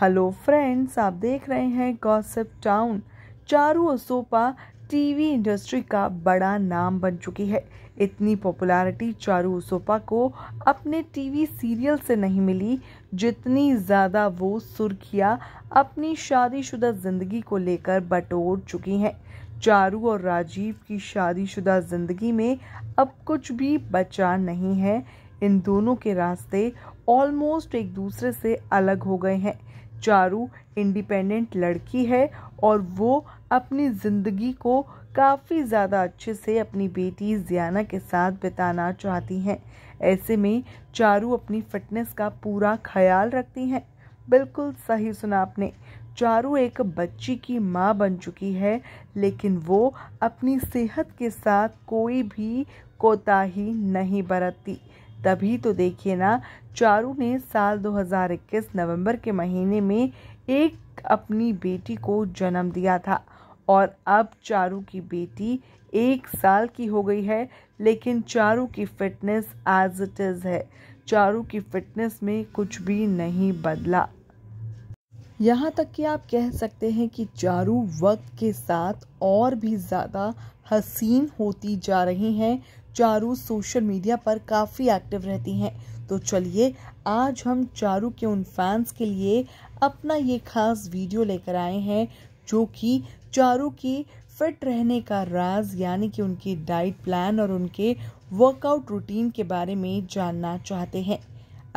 Hello friends आप देख रहे हैं gossip town Charu Asopa TV industry का बड़ा नाम बन चुकी है इतनी पॉपुलैरिटी चारू ओसोपा को अपने टीवी सीरियल से नहीं मिली जितनी ज़्यादा वो सुर्खियाँ अपनी शादीशुदा ज़िंदगी को लेकर बटोर चुकी हैं चारू और राजीव की शादीशुदा ज़िंदगी में अब कुछ भी बचा नहीं है इन दोनों के रास्ते ऑलमोस्ट एक दूसरे से अलग हो गए हैं चारू इंडिपेंडेंट लड़की है और वो अपनी ज़िंदगी को काफ़ी ज़्यादा अच्छे से अपनी बेटी जियाना के साथ बिताना चाहती हैं ऐसे में चारू अपनी फिटनेस का पूरा ख्याल रखती हैं बिल्कुल सही सुना आपने चारू एक बच्ची की माँ बन चुकी है लेकिन वो अपनी सेहत के साथ कोई भी कोताही नहीं बरतती तभी तो देखिए ना चारू ने साल 2021 नवंबर के महीने में एक अपनी बेटी को जन्म दिया था और अब चारू की बेटी एक साल की हो गई है लेकिन चारू की फिटनेस एज इट इज़ है चारू की फिटनेस में कुछ भी नहीं बदला यहाँ तक कि आप कह सकते हैं कि चारू वक्त के साथ और भी ज़्यादा हसीन होती जा रही हैं चारू सोशल मीडिया पर काफ़ी एक्टिव रहती हैं तो चलिए आज हम चारू के उन फैंस के लिए अपना ये खास वीडियो लेकर आए हैं जो कि चारू की फिट रहने का राज यानी कि उनकी डाइट प्लान और उनके वर्कआउट रूटीन के बारे में जानना चाहते हैं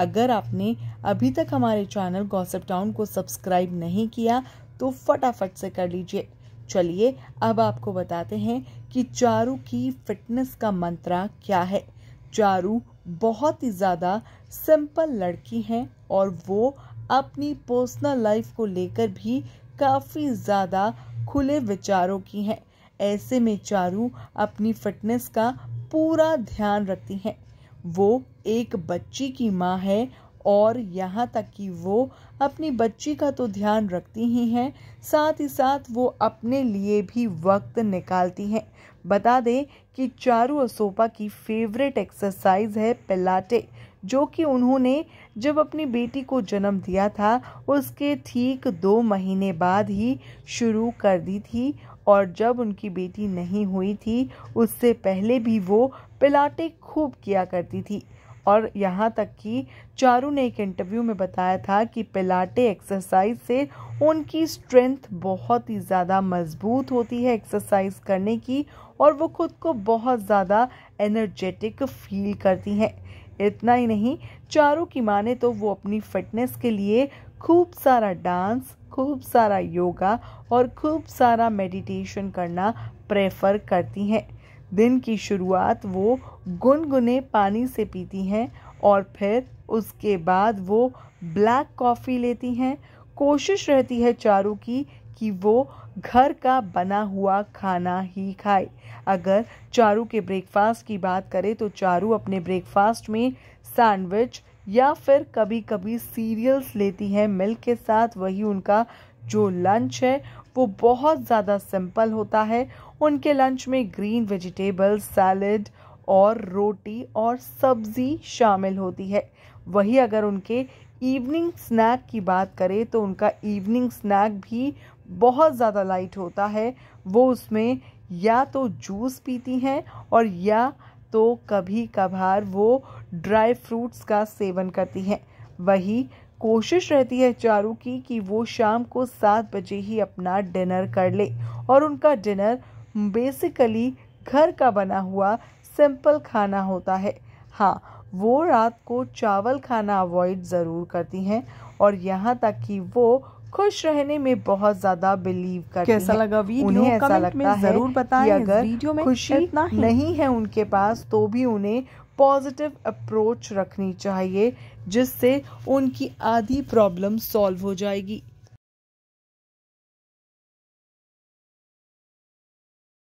अगर आपने अभी तक हमारे चैनल गॉसिप टाउन को सब्सक्राइब नहीं किया तो फटाफट से कर लीजिए चलिए अब आपको बताते हैं कि चारू की फिटनेस का मंत्रा क्या है चारू बहुत ही ज़्यादा सिंपल लड़की हैं और वो अपनी पर्सनल लाइफ को लेकर भी काफ़ी ज़्यादा खुले विचारों की हैं ऐसे में चारू अपनी फिटनेस का पूरा ध्यान रखती हैं वो एक बच्ची की माँ है और यहाँ तक कि वो अपनी बच्ची का तो ध्यान रखती ही हैं साथ ही साथ वो अपने लिए भी वक्त निकालती हैं बता दें कि चारू असोपा की फेवरेट एक्सरसाइज है पिलाटे जो कि उन्होंने जब अपनी बेटी को जन्म दिया था उसके ठीक दो महीने बाद ही शुरू कर दी थी और जब उनकी बेटी नहीं हुई थी उससे पहले भी वो पिलाटे खूब किया करती थी और यहाँ तक कि चारू ने एक इंटरव्यू में बताया था कि पिलाटे एक्सरसाइज से उनकी स्ट्रेंथ बहुत ही ज़्यादा मजबूत होती है एक्सरसाइज करने की और वो खुद को बहुत ज़्यादा एनर्जेटिक फील करती हैं इतना ही नहीं चारू की माने तो वो अपनी फिटनेस के लिए खूब सारा डांस खूब सारा योगा और खूब सारा मेडिटेशन करना प्रेफर करती हैं दिन की शुरुआत वो गुनगुने पानी से पीती हैं और फिर उसके बाद वो ब्लैक कॉफ़ी लेती हैं कोशिश रहती है चारू की कि वो घर का बना हुआ खाना ही खाए अगर चारू के ब्रेकफास्ट की बात करें तो चारू अपने ब्रेकफास्ट में सैंडविच या फिर कभी कभी सीरियल्स लेती हैं मिल्क के साथ वही उनका जो लंच है वो बहुत ज़्यादा सिंपल होता है उनके लंच में ग्रीन वेजिटेबल सैलड और रोटी और सब्ज़ी शामिल होती है वही अगर उनके इवनिंग स्नैक की बात करें तो उनका इवनिंग स्नैक भी बहुत ज़्यादा लाइट होता है वो उसमें या तो जूस पीती हैं और या तो कभी कभार वो ड्राई फ्रूट्स का सेवन करती हैं वही कोशिश रहती है चारू की कि वो शाम को सात बजे ही अपना डिनर कर ले और उनका डिनर बेसिकली घर का बना हुआ सिंपल खाना होता है हाँ वो रात को चावल खाना अवॉइड ज़रूर करती हैं और यहाँ तक कि वो खुश रहने में बहुत ज्यादा बिलीव करती कैसा है। लगा वीडियो उन्हें ऐसा लगता है जरूर बताएं अगर वीडियो में खुशी इतना ही। नहीं है उनके पास तो भी उन्हें पॉजिटिव अप्रोच रखनी चाहिए जिससे उनकी आधी प्रॉब्लम सॉल्व हो जाएगी